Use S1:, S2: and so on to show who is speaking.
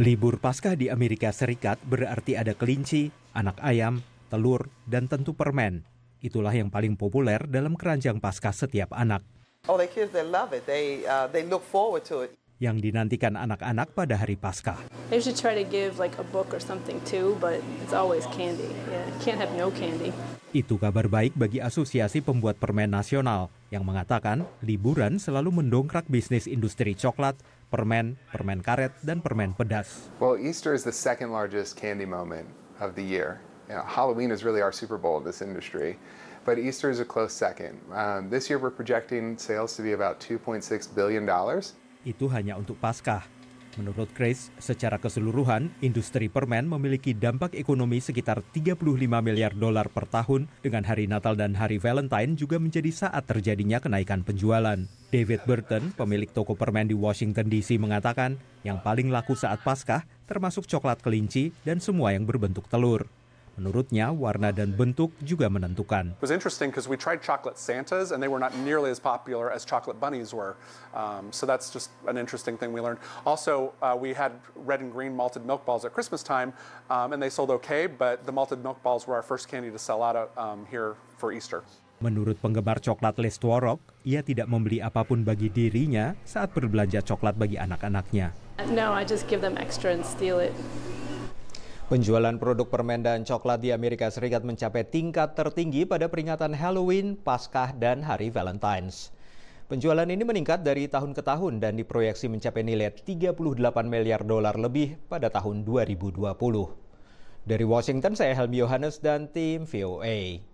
S1: Libur Paskah di Amerika Serikat berarti ada kelinci, anak ayam, telur, dan tentu permen. Itulah yang paling populer dalam keranjang Paskah setiap anak. Oh, the kids they love it. They uh, they look forward to it. Yang dinantikan anak-anak pada hari Paskah.
S2: They should try to give like a book or something too, but it's always candy. can't have no candy.
S1: Itu kabar baik bagi Asosiasi Pembuat Permen Nasional yang mengatakan liburan selalu mendongkrak bisnis industri coklat, permen, permen karet, dan permen pedas.
S2: Well, Easter is the second largest candy moment of the year. You know, Halloween is really our Super Bowl in this industry, but Easter is a close second. Um, this year we're projecting sales to be about 2.6 billion dollars.
S1: Itu hanya untuk Paskah. Menurut Grace, secara keseluruhan, industri permen memiliki dampak ekonomi sekitar 35 miliar dolar per tahun. Dengan hari Natal dan hari Valentine juga menjadi saat terjadinya kenaikan penjualan. David Burton, pemilik toko permen di Washington DC mengatakan, yang paling laku saat Paskah termasuk coklat kelinci dan semua yang berbentuk telur. Menurutnya, warna dan bentuk juga menentukan. Menurut penggemar coklat Les ia tidak membeli apapun bagi dirinya saat berbelanja coklat bagi anak-anaknya.
S2: No, I just give them extra and steal it.
S1: Penjualan produk permen dan coklat di Amerika Serikat mencapai tingkat tertinggi pada peringatan Halloween, Paskah, dan Hari Valentine's. Penjualan ini meningkat dari tahun ke tahun dan diproyeksi mencapai nilai 38 miliar dolar lebih pada tahun 2020. Dari Washington, saya Helmi Yohanes dan tim VOA.